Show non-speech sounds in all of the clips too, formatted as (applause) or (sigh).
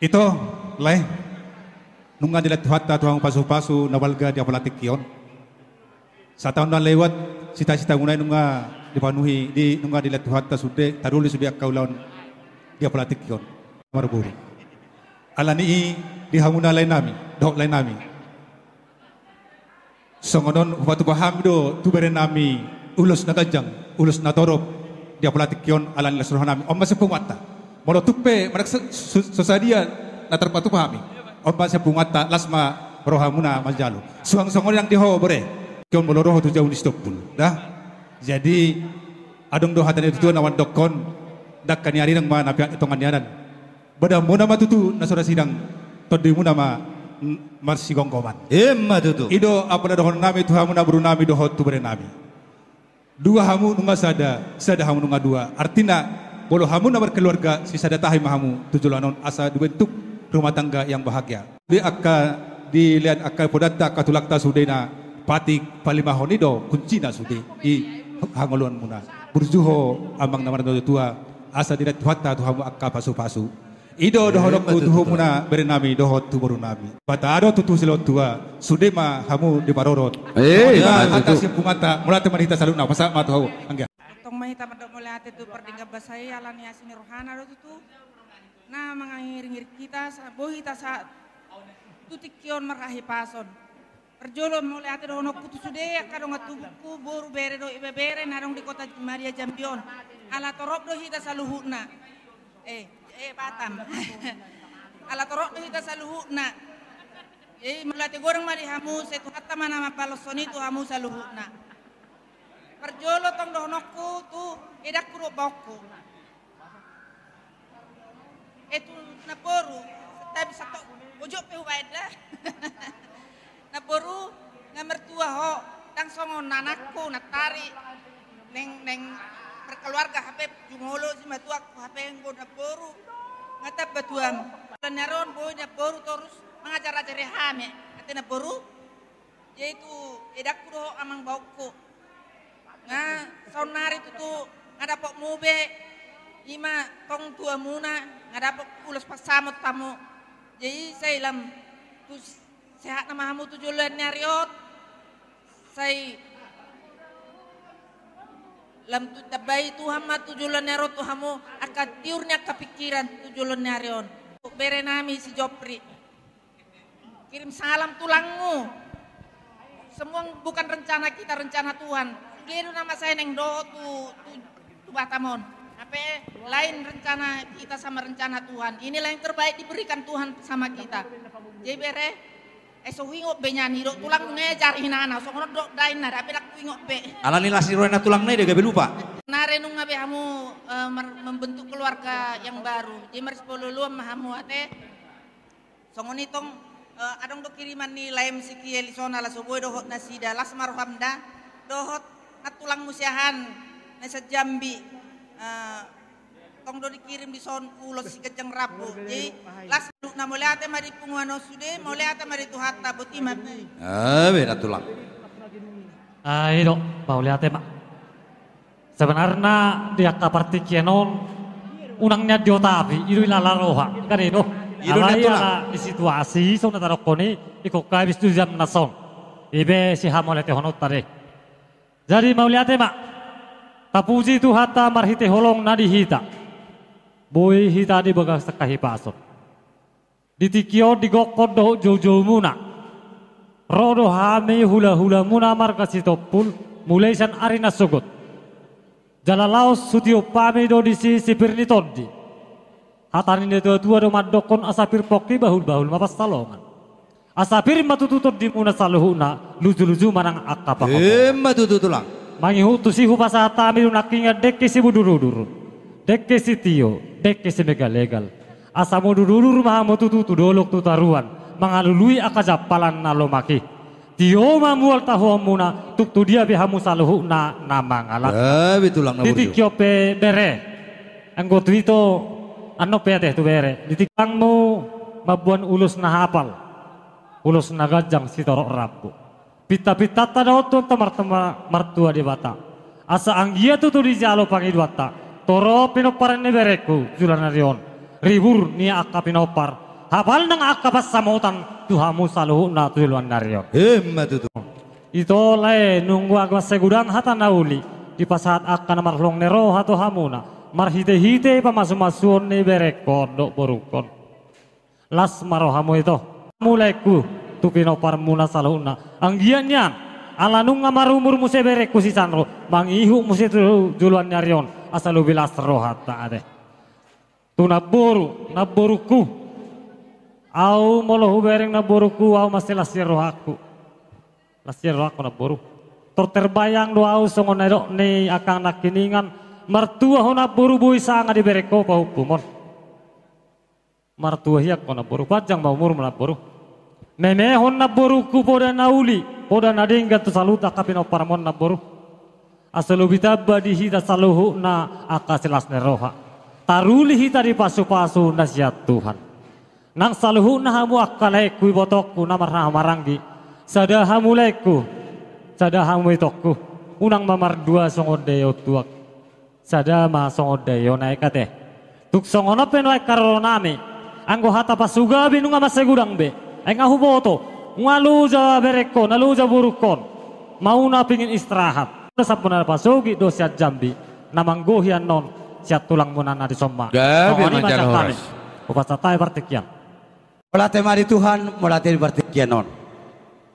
Ito, lay. Nung nga nila tuhat tuang pasu-pasu nawalga di apalatik yon. Sa taon na lewat, sita-sita ngunay nung nga dipanuhi, di, nung nga nila tuhat ta sude, taruli subiak kaulaon di apalatik yon. Marburu. Alani di hanguna lay nami, dohok lay nami. Songonon upatu bahamdo do tubere nami ulos natajang, ulos natorop, dia pelatik kion alan nami. Om masih pumata. Moro tupe marak sosadia na terpatu pahami. Opa sa pungata lasma rohamuna majalu. Suang songol yang diho bore. Kion molo roho tu jauh di pun, Dah. Jadi adong doha itu tutuan awan dokon dak hari nang mana pihak itu yaran. Bada mo nama tutu na sora sidang todimu nama marsi gongkoman. Emma eh, tutu. Ido apa dohon nami tu hamuna buru nami doho tu bere Dua hamu nunga sada, sada hamu nunga dua. Artina bolo hamun amar keluarga sisa datahi mahamu tujuan asa dibentuk rumah tangga yang bahagia. Di akka di lian akka podata katulakta sudena patik palimahon kunci kuncina sude i hangoluan muna. Burjuho amang nama dodo tua asa tidak tuhatta tuhamu akka pasu-pasu. Ido iya, dohorok iya, tuhu muna berenami doho tumuru nami. Bata ado tutu silo tua sudema hamu di barorot. Eh, atas yang kumata mulai teman kita saluna masa matuhau angga tong mahita ate tu perdinga basai alan yasin rohana do tu na mangangir-ngir kita sabo ta sa tutikion marahi pason perjolo ate do ono kutu sude kado ngatubuku boru bere do ibe bere narong di kota Maria Jambion ala torop do kita saluhuna eh eh patam (laughs) ala torop do kita saluhuna eh molate goreng mari hamu tu hatta mana mapalosoni tu hamu saluhuna perjolo tong nokku tu edak kuro boku. Itu naporu tapi satu ujuk pe ubaid lah. (laughs) naporu ngamertua ho tang songo nanaku natari neng neng perkeluarga HP jumolo si matua ku HP yang gue naporu ngatap batuam. Dan naron naporu terus mengajar ajar ya, hame. Ati naporu yaitu edak kuro amang boku nga saunari itu tuh ngadapok mube lima kong tua muna ngadapok ulas pasamot tamu jadi saya ilam tu sehat nama hamu tujuh luar nyariot saya lam tu tabai tuhan hama tujuh jualan nyariot tu akan tiurnya kepikiran tujuh luar nyarion berenami si Jopri kirim salam tulangmu semua bukan rencana kita rencana Tuhan gero nama saya neng do tu tu, tu Batamon. Apa ya? lain rencana kita sama rencana Tuhan. Inilah yang terbaik diberikan Tuhan sama kita. Jadi bere ya, esok be benyan do tulang nge cari nana. So kono do dain nara apa nak ingot be. Alanilah si Rona tulang ne dia lupa. Nare nung ngabe kamu e, membentuk keluarga yang baru. Jadi merespolu luam mahamu ate. Songon itong e, adong do kiriman ni si sikiel sona la soboy dohot nasida lasmar hamda dohot ngatulang musiahan nesa jambi uh, tong do dikirim di son ulos si kejeng rapu jadi las duk na mulai ate mari punguano sude mulai ate mari tuhat tabuti mati. ah beda tulang ah ido pauli ate mak sebenarnya dia kaparti kienon unangnya diotapi itu ilala roha kan ido Ala di situasi so na tarokoni ikokkai bistu jam nasong. ibe si honot tare jadi mau lihat emak, ya, mak tapuji tu hata marhite holong nadi hita. Boy hita di bagas takahi tikio Ditikio digokod doh jojo muna. Rodo hame hula hula muna mar pun mulai san arina jalan laos sutio pame do di sisi pirni tondi. Hatani tua tua do madokon asapir poki bahul bahul mapas talongan. Asabir matututub di muna saluhuna luzu marang akapa. Eh matututulang. Mangihu tusihu pasata mirunakinya deke si buduruduru. Deke si tio, deke si mega legal. Asa dururur maha matututu dolok tutaruan. Mangalului akajapalan nalomaki. Tio mamual tahuamuna tuk tu dia bihamu saluhuna nama ngalak. Eh bitulang nabudu. Titik kiope bere. Anggo tuito anop ya tu bere. Ditikangmu mabuan ulus nahapal ulos naga si torok rapu, Pita-pita tada otun temartema martua di bata. Asa anggia tu tu di jalo pangi duata. Toro pinopar ni bereku julanarion. Ribur ni akka pinopar. Hafal nang akka pas tu tuhamu saluhu na tuiluan narion. Hemma tu Ito lae nunggu agwa segudang hata nauli. Di pasat akka na marlong nero hatu hamuna. Marhite-hite pamasu masuon ni dok borukon. Las marohamu itu mulaiku tupino parmuna salahuna anggiannya alanung marumur umur muse bereku si sanro mangihu muse juluan nyarion asal lu bilas rohata ade tu naboru naboruku au molohu bereng naboruku au masih lasir rohaku lasir rohaku naburu tor terbayang doa au songon ni akang nakiningan mertua hona buru buisa ngadi bereko pahupumon hiak kona boru pajang mau umur mana boru meme honna boru ku poda nauli poda nadenga tu saluta no parmon na boru asalu bita badi hita saluhu na akasilas neroha tarulihi tadi pasu-pasu nasihat Tuhan nang saluhu na hamu akkalaiku botoku sada hamu leku sada hamu muitoku unang mamar dua songodeyo tuak sada ma songodeyo naik kate tuk songono penoi karonami Anggo hata pasuga binunga masegurang be. Eng ahu boto. bereko, berekon, ja burukon. na pingin istirahat. Sesap munar pasugi dosiat jambi. namang gohian non. Siat tulang munana di somma. Gabi no, manjar horas. Upasatai partikian. melatih mari Tuhan, melatih partikian non.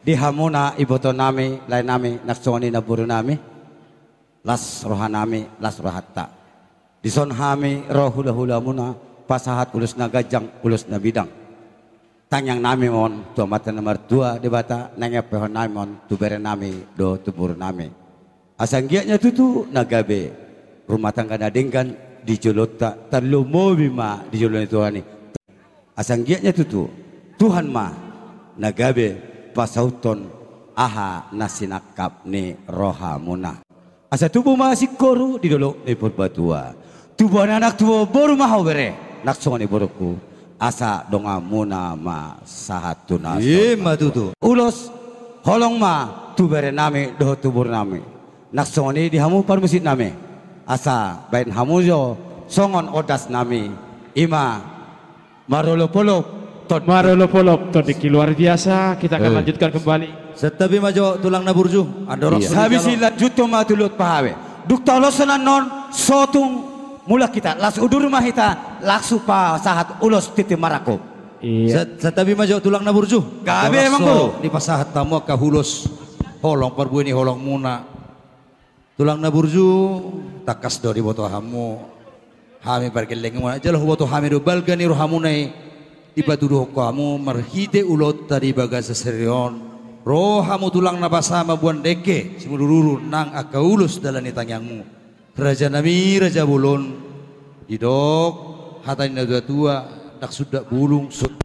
Di hamuna iboto nami, lain nami, naksoni naburu nami. Las rohanami, las rohatta. di sonhami, rohulahulamuna pasahat ulus nagajang ulus nabidang. tangyang nami mon tu mata nomor dua di bata nangya pehon nami mon tu bere nami do tubur nami asang giatnya tu tu nagabe rumah tangga nadengkan di jolota tak terlalu mau di dijolot itu asang giatnya tu tu Tuhan ma nagabe pasauton aha nasinakap ni roha muna asa tubuh masih koru di dolok ni purbatua tubuh anak tua baru mahau bere naksungan buruku asa donga muna ma sahatuna iya matutu ulos holong ma tubere nami doh tubur nami naksungan ini dihamu parmusit nami asa bain hamujo songon odas nami ima marolopolop Tod Marolopolop di luar biasa kita akan eh. lanjutkan kembali setabi majo tulang naburju adorok. iya. habisi lanjut to matulut pahawe duk tolosonan non sotung mula kita las udur mah kita laksu pa sahat ulos titi marako iya tetapi maju tulang naburju gabe emang guru di pasahat tamu hulus holong perbu ini holong muna tulang naburju takas dori boto hamu hami parkeleng muna jelah boto hami do balgani rohamunai tuduh kamu merhide ulot dari bagasa serion rohamu tulang sama buan deke semudururu nang akaulus dalam yangmu Raja Nami, Raja Bulun, didok hatanya dua Tua, Nak Sudak Bulung, Sud